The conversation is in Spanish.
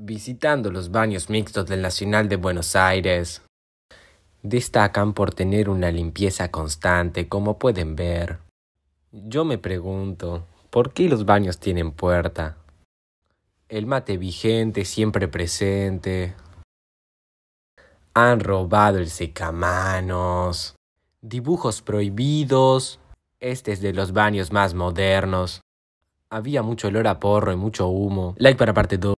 visitando los baños mixtos del Nacional de Buenos Aires. Destacan por tener una limpieza constante, como pueden ver. Yo me pregunto, ¿por qué los baños tienen puerta? El mate vigente, siempre presente. Han robado el secamanos. Dibujos prohibidos. Este es de los baños más modernos. Había mucho olor a porro y mucho humo. Like para parte 2.